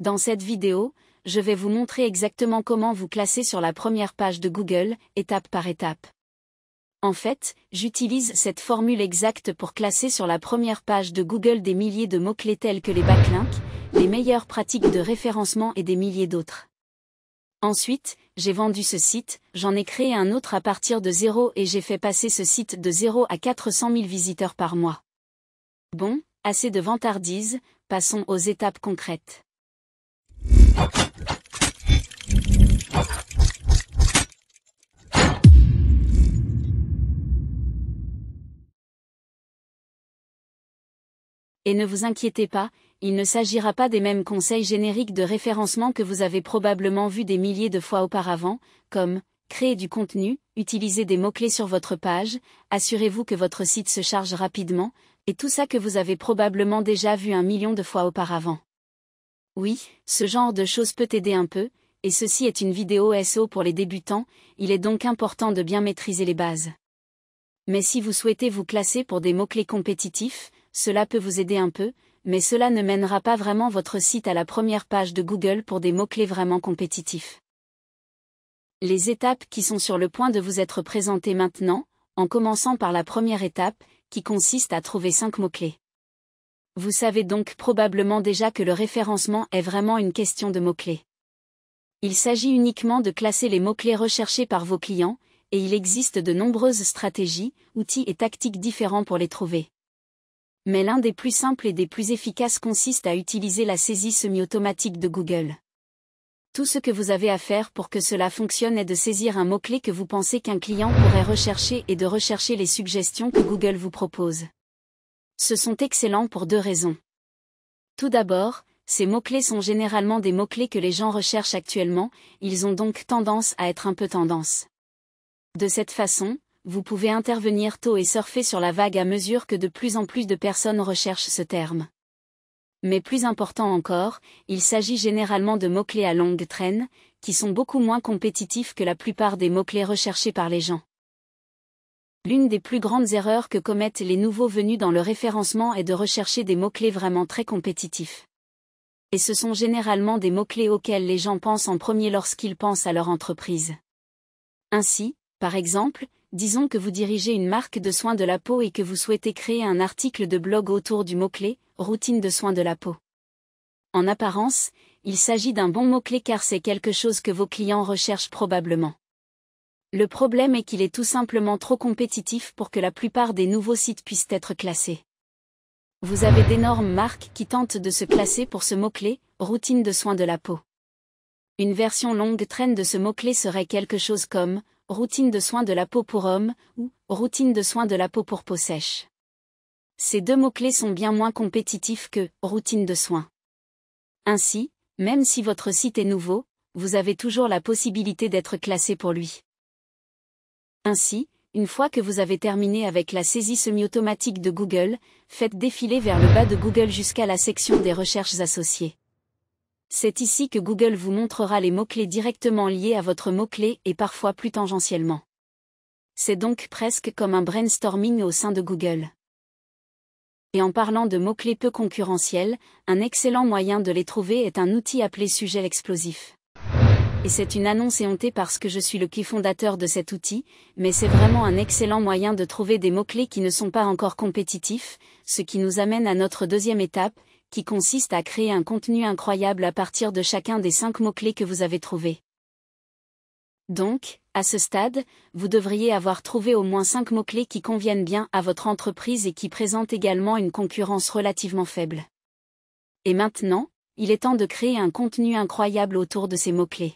Dans cette vidéo, je vais vous montrer exactement comment vous classer sur la première page de Google, étape par étape. En fait, j'utilise cette formule exacte pour classer sur la première page de Google des milliers de mots-clés tels que les backlinks, les meilleures pratiques de référencement et des milliers d'autres. Ensuite, j'ai vendu ce site, j'en ai créé un autre à partir de zéro et j'ai fait passer ce site de 0 à 400 000 visiteurs par mois. Bon, assez de vantardises, passons aux étapes concrètes. Et ne vous inquiétez pas, il ne s'agira pas des mêmes conseils génériques de référencement que vous avez probablement vus des milliers de fois auparavant, comme créer du contenu, utiliser des mots-clés sur votre page, assurez-vous que votre site se charge rapidement, et tout ça que vous avez probablement déjà vu un million de fois auparavant. Oui, ce genre de choses peut aider un peu, et ceci est une vidéo SO pour les débutants, il est donc important de bien maîtriser les bases. Mais si vous souhaitez vous classer pour des mots-clés compétitifs, cela peut vous aider un peu, mais cela ne mènera pas vraiment votre site à la première page de Google pour des mots-clés vraiment compétitifs. Les étapes qui sont sur le point de vous être présentées maintenant, en commençant par la première étape, qui consiste à trouver 5 mots-clés. Vous savez donc probablement déjà que le référencement est vraiment une question de mots-clés. Il s'agit uniquement de classer les mots-clés recherchés par vos clients, et il existe de nombreuses stratégies, outils et tactiques différents pour les trouver. Mais l'un des plus simples et des plus efficaces consiste à utiliser la saisie semi-automatique de Google. Tout ce que vous avez à faire pour que cela fonctionne est de saisir un mot-clé que vous pensez qu'un client pourrait rechercher et de rechercher les suggestions que Google vous propose. Ce sont excellents pour deux raisons. Tout d'abord, ces mots-clés sont généralement des mots-clés que les gens recherchent actuellement, ils ont donc tendance à être un peu tendance. De cette façon, vous pouvez intervenir tôt et surfer sur la vague à mesure que de plus en plus de personnes recherchent ce terme. Mais plus important encore, il s'agit généralement de mots-clés à longue traîne, qui sont beaucoup moins compétitifs que la plupart des mots-clés recherchés par les gens. L'une des plus grandes erreurs que commettent les nouveaux venus dans le référencement est de rechercher des mots-clés vraiment très compétitifs. Et ce sont généralement des mots-clés auxquels les gens pensent en premier lorsqu'ils pensent à leur entreprise. Ainsi, par exemple, disons que vous dirigez une marque de soins de la peau et que vous souhaitez créer un article de blog autour du mot-clé « routine de soins de la peau ». En apparence, il s'agit d'un bon mot-clé car c'est quelque chose que vos clients recherchent probablement. Le problème est qu'il est tout simplement trop compétitif pour que la plupart des nouveaux sites puissent être classés. Vous avez d'énormes marques qui tentent de se classer pour ce mot-clé, routine de soins de la peau. Une version longue traîne de ce mot-clé serait quelque chose comme routine de soins de la peau pour homme ou routine de soins de la peau pour peau sèche. Ces deux mots-clés sont bien moins compétitifs que routine de soins. Ainsi, même si votre site est nouveau, vous avez toujours la possibilité d'être classé pour lui. Ainsi, une fois que vous avez terminé avec la saisie semi-automatique de Google, faites défiler vers le bas de Google jusqu'à la section des recherches associées. C'est ici que Google vous montrera les mots-clés directement liés à votre mot-clé et parfois plus tangentiellement. C'est donc presque comme un brainstorming au sein de Google. Et en parlant de mots-clés peu concurrentiels, un excellent moyen de les trouver est un outil appelé Sujet explosif et c'est une annonce éhontée parce que je suis le qui fondateur de cet outil, mais c'est vraiment un excellent moyen de trouver des mots-clés qui ne sont pas encore compétitifs, ce qui nous amène à notre deuxième étape, qui consiste à créer un contenu incroyable à partir de chacun des cinq mots-clés que vous avez trouvés. Donc, à ce stade, vous devriez avoir trouvé au moins cinq mots-clés qui conviennent bien à votre entreprise et qui présentent également une concurrence relativement faible. Et maintenant, il est temps de créer un contenu incroyable autour de ces mots-clés.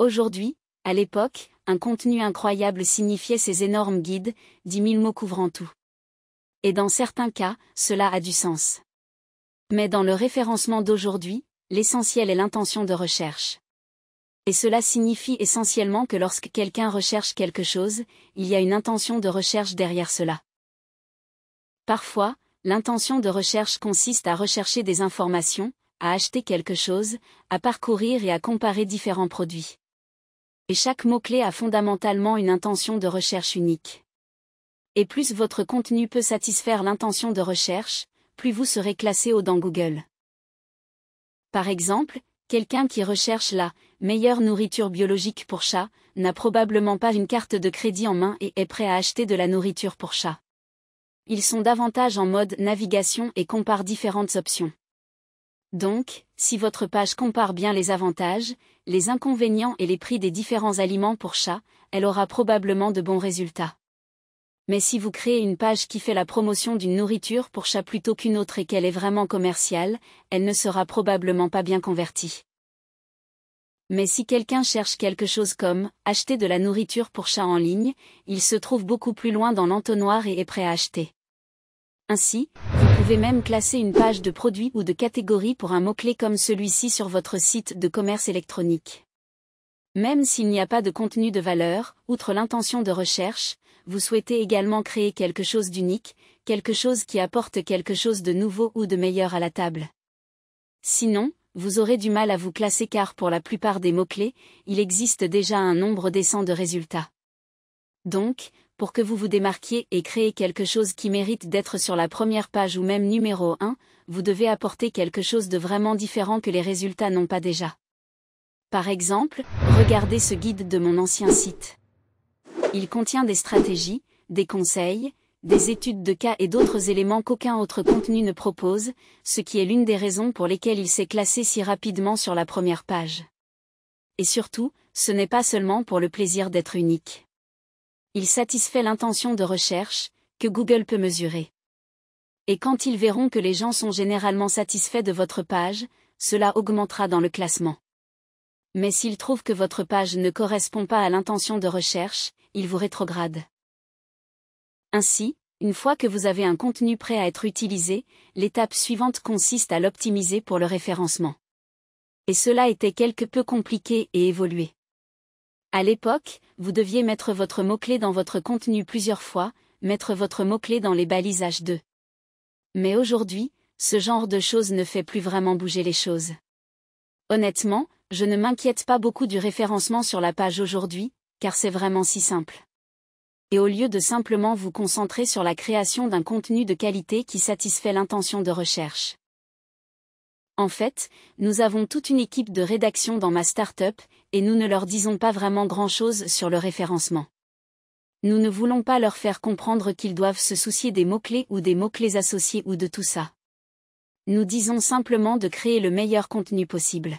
Aujourd'hui, à l'époque, un contenu incroyable signifiait ces énormes guides, dix mille mots couvrant tout. Et dans certains cas, cela a du sens. Mais dans le référencement d'aujourd'hui, l'essentiel est l'intention de recherche. Et cela signifie essentiellement que lorsque quelqu'un recherche quelque chose, il y a une intention de recherche derrière cela. Parfois, l'intention de recherche consiste à rechercher des informations, à acheter quelque chose, à parcourir et à comparer différents produits et chaque mot-clé a fondamentalement une intention de recherche unique. Et plus votre contenu peut satisfaire l'intention de recherche, plus vous serez classé haut dans Google. Par exemple, quelqu'un qui recherche la meilleure nourriture biologique pour chat n'a probablement pas une carte de crédit en main et est prêt à acheter de la nourriture pour chat. Ils sont davantage en mode navigation et comparent différentes options. Donc, si votre page compare bien les avantages, les inconvénients et les prix des différents aliments pour chat, elle aura probablement de bons résultats. Mais si vous créez une page qui fait la promotion d'une nourriture pour chat plutôt qu'une autre et qu'elle est vraiment commerciale, elle ne sera probablement pas bien convertie. Mais si quelqu'un cherche quelque chose comme acheter de la nourriture pour chat en ligne, il se trouve beaucoup plus loin dans l'entonnoir et est prêt à acheter. Ainsi, vous pouvez même classer une page de produits ou de catégorie pour un mot-clé comme celui-ci sur votre site de commerce électronique. Même s'il n'y a pas de contenu de valeur, outre l'intention de recherche, vous souhaitez également créer quelque chose d'unique, quelque chose qui apporte quelque chose de nouveau ou de meilleur à la table. Sinon, vous aurez du mal à vous classer car pour la plupart des mots-clés, il existe déjà un nombre décent de résultats. Donc, pour que vous vous démarquiez et créez quelque chose qui mérite d'être sur la première page ou même numéro 1, vous devez apporter quelque chose de vraiment différent que les résultats n'ont pas déjà. Par exemple, regardez ce guide de mon ancien site. Il contient des stratégies, des conseils, des études de cas et d'autres éléments qu'aucun autre contenu ne propose, ce qui est l'une des raisons pour lesquelles il s'est classé si rapidement sur la première page. Et surtout, ce n'est pas seulement pour le plaisir d'être unique il satisfait l'intention de recherche, que Google peut mesurer. Et quand ils verront que les gens sont généralement satisfaits de votre page, cela augmentera dans le classement. Mais s'ils trouvent que votre page ne correspond pas à l'intention de recherche, ils vous rétrogradent. Ainsi, une fois que vous avez un contenu prêt à être utilisé, l'étape suivante consiste à l'optimiser pour le référencement. Et cela était quelque peu compliqué et évolué. À l'époque, vous deviez mettre votre mot-clé dans votre contenu plusieurs fois, mettre votre mot-clé dans les balisages H2. Mais aujourd'hui, ce genre de choses ne fait plus vraiment bouger les choses. Honnêtement, je ne m'inquiète pas beaucoup du référencement sur la page aujourd'hui, car c'est vraiment si simple. Et au lieu de simplement vous concentrer sur la création d'un contenu de qualité qui satisfait l'intention de recherche. En fait, nous avons toute une équipe de rédaction dans ma startup et nous ne leur disons pas vraiment grand-chose sur le référencement. Nous ne voulons pas leur faire comprendre qu'ils doivent se soucier des mots-clés ou des mots-clés associés ou de tout ça. Nous disons simplement de créer le meilleur contenu possible.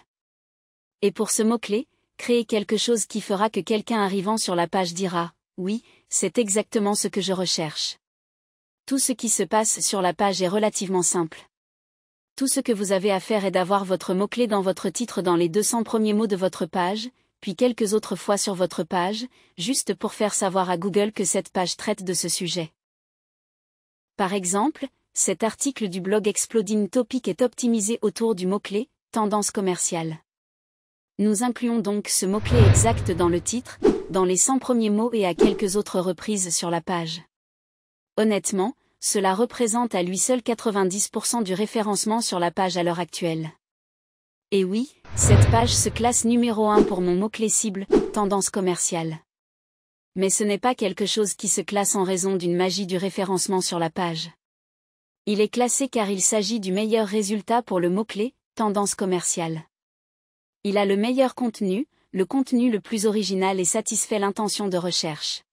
Et pour ce mot-clé, créer quelque chose qui fera que quelqu'un arrivant sur la page dira « Oui, c'est exactement ce que je recherche ». Tout ce qui se passe sur la page est relativement simple tout ce que vous avez à faire est d'avoir votre mot-clé dans votre titre dans les 200 premiers mots de votre page, puis quelques autres fois sur votre page, juste pour faire savoir à Google que cette page traite de ce sujet. Par exemple, cet article du blog Exploding Topic est optimisé autour du mot-clé « tendance commerciale ». Nous incluons donc ce mot-clé exact dans le titre, dans les 100 premiers mots et à quelques autres reprises sur la page. Honnêtement, cela représente à lui seul 90% du référencement sur la page à l'heure actuelle. Et oui, cette page se classe numéro 1 pour mon mot-clé cible, tendance commerciale. Mais ce n'est pas quelque chose qui se classe en raison d'une magie du référencement sur la page. Il est classé car il s'agit du meilleur résultat pour le mot-clé, tendance commerciale. Il a le meilleur contenu, le contenu le plus original et satisfait l'intention de recherche.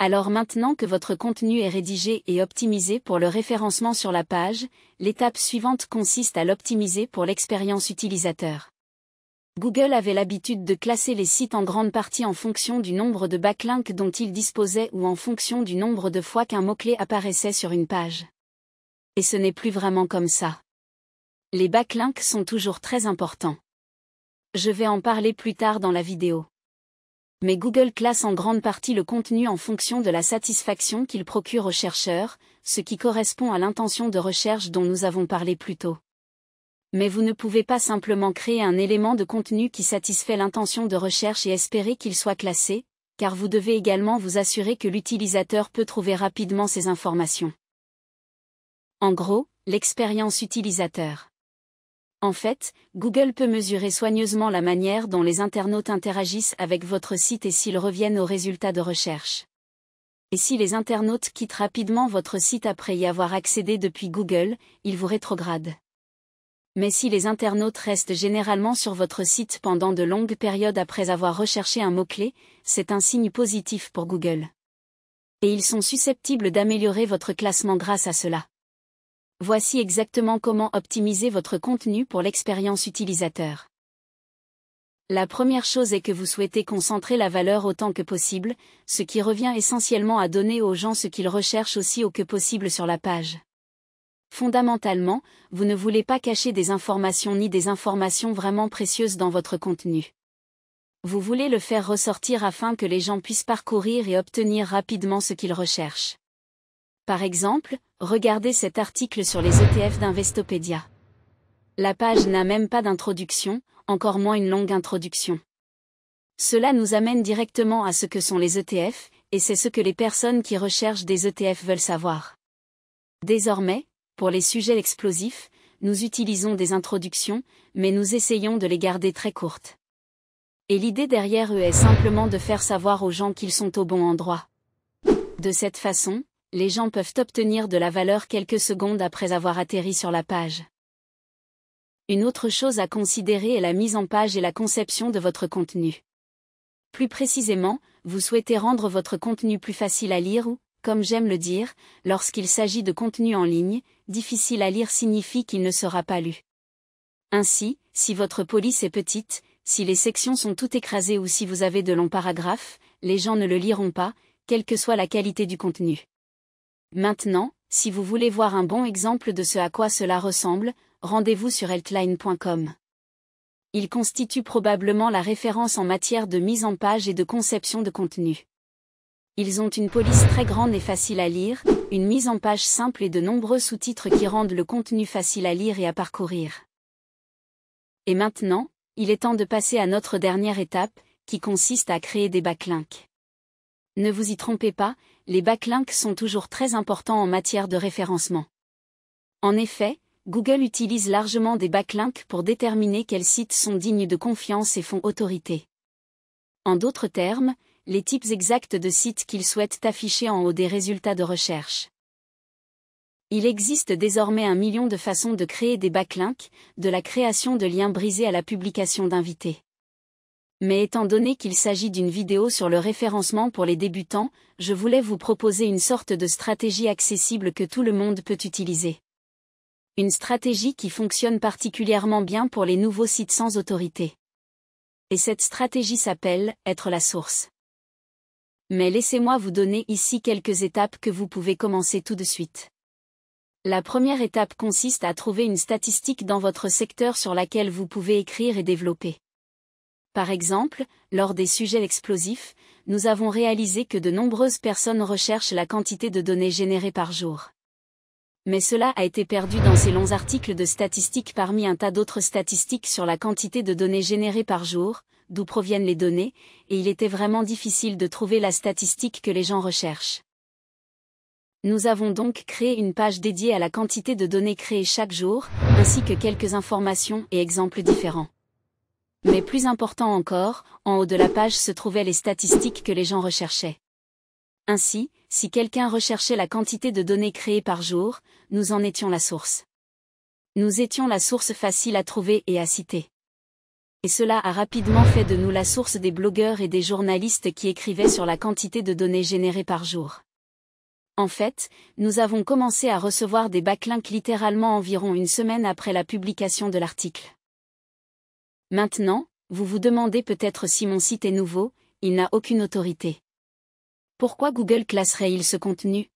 Alors maintenant que votre contenu est rédigé et optimisé pour le référencement sur la page, l'étape suivante consiste à l'optimiser pour l'expérience utilisateur. Google avait l'habitude de classer les sites en grande partie en fonction du nombre de backlinks dont il disposait ou en fonction du nombre de fois qu'un mot-clé apparaissait sur une page. Et ce n'est plus vraiment comme ça. Les backlinks sont toujours très importants. Je vais en parler plus tard dans la vidéo mais Google classe en grande partie le contenu en fonction de la satisfaction qu'il procure aux chercheurs, ce qui correspond à l'intention de recherche dont nous avons parlé plus tôt. Mais vous ne pouvez pas simplement créer un élément de contenu qui satisfait l'intention de recherche et espérer qu'il soit classé, car vous devez également vous assurer que l'utilisateur peut trouver rapidement ces informations. En gros, l'expérience utilisateur. En fait, Google peut mesurer soigneusement la manière dont les internautes interagissent avec votre site et s'ils reviennent aux résultats de recherche. Et si les internautes quittent rapidement votre site après y avoir accédé depuis Google, ils vous rétrogradent. Mais si les internautes restent généralement sur votre site pendant de longues périodes après avoir recherché un mot-clé, c'est un signe positif pour Google. Et ils sont susceptibles d'améliorer votre classement grâce à cela. Voici exactement comment optimiser votre contenu pour l'expérience utilisateur. La première chose est que vous souhaitez concentrer la valeur autant que possible, ce qui revient essentiellement à donner aux gens ce qu'ils recherchent aussi haut que possible sur la page. Fondamentalement, vous ne voulez pas cacher des informations ni des informations vraiment précieuses dans votre contenu. Vous voulez le faire ressortir afin que les gens puissent parcourir et obtenir rapidement ce qu'ils recherchent. Par exemple, regardez cet article sur les ETF d'Investopédia. La page n'a même pas d'introduction, encore moins une longue introduction. Cela nous amène directement à ce que sont les ETF, et c'est ce que les personnes qui recherchent des ETF veulent savoir. Désormais, pour les sujets explosifs, nous utilisons des introductions, mais nous essayons de les garder très courtes. Et l'idée derrière eux est simplement de faire savoir aux gens qu'ils sont au bon endroit. De cette façon, les gens peuvent obtenir de la valeur quelques secondes après avoir atterri sur la page. Une autre chose à considérer est la mise en page et la conception de votre contenu. Plus précisément, vous souhaitez rendre votre contenu plus facile à lire ou, comme j'aime le dire, lorsqu'il s'agit de contenu en ligne, difficile à lire signifie qu'il ne sera pas lu. Ainsi, si votre police est petite, si les sections sont toutes écrasées ou si vous avez de longs paragraphes, les gens ne le liront pas, quelle que soit la qualité du contenu. Maintenant, si vous voulez voir un bon exemple de ce à quoi cela ressemble, rendez-vous sur altline.com. Il constitue probablement la référence en matière de mise en page et de conception de contenu. Ils ont une police très grande et facile à lire, une mise en page simple et de nombreux sous-titres qui rendent le contenu facile à lire et à parcourir. Et maintenant, il est temps de passer à notre dernière étape, qui consiste à créer des backlinks. Ne vous y trompez pas, les backlinks sont toujours très importants en matière de référencement. En effet, Google utilise largement des backlinks pour déterminer quels sites sont dignes de confiance et font autorité. En d'autres termes, les types exacts de sites qu'ils souhaitent afficher en haut des résultats de recherche. Il existe désormais un million de façons de créer des backlinks, de la création de liens brisés à la publication d'invités mais étant donné qu'il s'agit d'une vidéo sur le référencement pour les débutants, je voulais vous proposer une sorte de stratégie accessible que tout le monde peut utiliser. Une stratégie qui fonctionne particulièrement bien pour les nouveaux sites sans autorité. Et cette stratégie s'appelle être la source. Mais laissez-moi vous donner ici quelques étapes que vous pouvez commencer tout de suite. La première étape consiste à trouver une statistique dans votre secteur sur laquelle vous pouvez écrire et développer. Par exemple, lors des sujets explosifs, nous avons réalisé que de nombreuses personnes recherchent la quantité de données générées par jour. Mais cela a été perdu dans ces longs articles de statistiques parmi un tas d'autres statistiques sur la quantité de données générées par jour, d'où proviennent les données, et il était vraiment difficile de trouver la statistique que les gens recherchent. Nous avons donc créé une page dédiée à la quantité de données créées chaque jour, ainsi que quelques informations et exemples différents. Mais plus important encore, en haut de la page se trouvaient les statistiques que les gens recherchaient. Ainsi, si quelqu'un recherchait la quantité de données créées par jour, nous en étions la source. Nous étions la source facile à trouver et à citer. Et cela a rapidement fait de nous la source des blogueurs et des journalistes qui écrivaient sur la quantité de données générées par jour. En fait, nous avons commencé à recevoir des backlinks littéralement environ une semaine après la publication de l'article. Maintenant, vous vous demandez peut-être si mon site est nouveau, il n'a aucune autorité. Pourquoi Google classerait-il ce contenu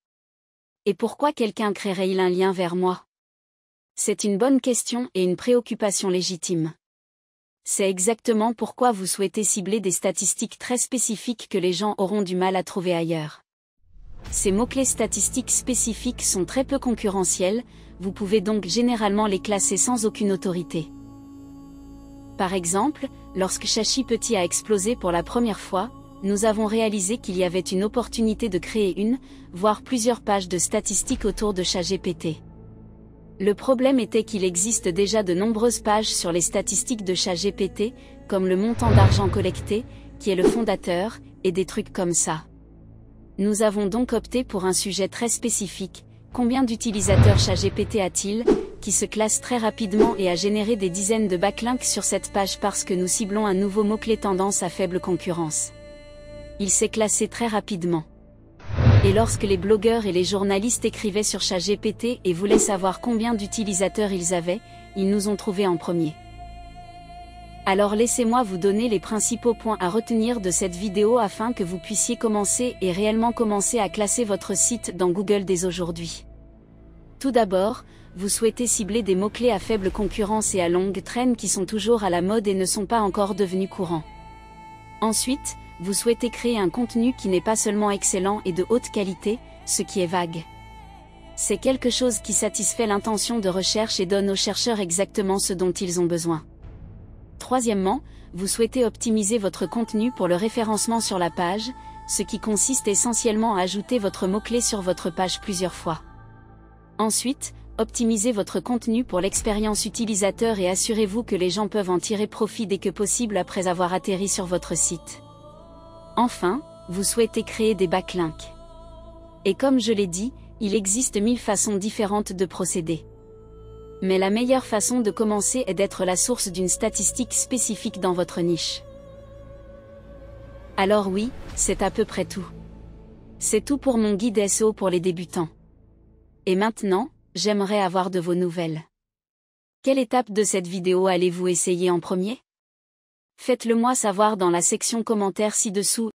Et pourquoi quelqu'un créerait-il un lien vers moi C'est une bonne question et une préoccupation légitime. C'est exactement pourquoi vous souhaitez cibler des statistiques très spécifiques que les gens auront du mal à trouver ailleurs. Ces mots-clés statistiques spécifiques sont très peu concurrentiels, vous pouvez donc généralement les classer sans aucune autorité. Par exemple, lorsque Chachi Petit a explosé pour la première fois, nous avons réalisé qu'il y avait une opportunité de créer une, voire plusieurs pages de statistiques autour de ChatGPT. Le problème était qu'il existe déjà de nombreuses pages sur les statistiques de ChatGPT, comme le montant d'argent collecté, qui est le fondateur, et des trucs comme ça. Nous avons donc opté pour un sujet très spécifique, combien d'utilisateurs ChatGPT a-t-il, qui se classe très rapidement et a généré des dizaines de backlinks sur cette page parce que nous ciblons un nouveau mot-clé tendance à faible concurrence. Il s'est classé très rapidement. Et lorsque les blogueurs et les journalistes écrivaient sur ChatGPT et voulaient savoir combien d'utilisateurs ils avaient, ils nous ont trouvés en premier. Alors laissez-moi vous donner les principaux points à retenir de cette vidéo afin que vous puissiez commencer et réellement commencer à classer votre site dans Google dès aujourd'hui. Tout d'abord, vous souhaitez cibler des mots-clés à faible concurrence et à longue traîne qui sont toujours à la mode et ne sont pas encore devenus courants. Ensuite, vous souhaitez créer un contenu qui n'est pas seulement excellent et de haute qualité, ce qui est vague. C'est quelque chose qui satisfait l'intention de recherche et donne aux chercheurs exactement ce dont ils ont besoin. Troisièmement, vous souhaitez optimiser votre contenu pour le référencement sur la page, ce qui consiste essentiellement à ajouter votre mot-clé sur votre page plusieurs fois. Ensuite, optimisez votre contenu pour l'expérience utilisateur et assurez-vous que les gens peuvent en tirer profit dès que possible après avoir atterri sur votre site. Enfin, vous souhaitez créer des backlinks. Et comme je l'ai dit, il existe mille façons différentes de procéder. Mais la meilleure façon de commencer est d'être la source d'une statistique spécifique dans votre niche. Alors oui, c'est à peu près tout. C'est tout pour mon guide SEO pour les débutants. Et maintenant, j'aimerais avoir de vos nouvelles. Quelle étape de cette vidéo allez-vous essayer en premier Faites-le moi savoir dans la section commentaire ci-dessous.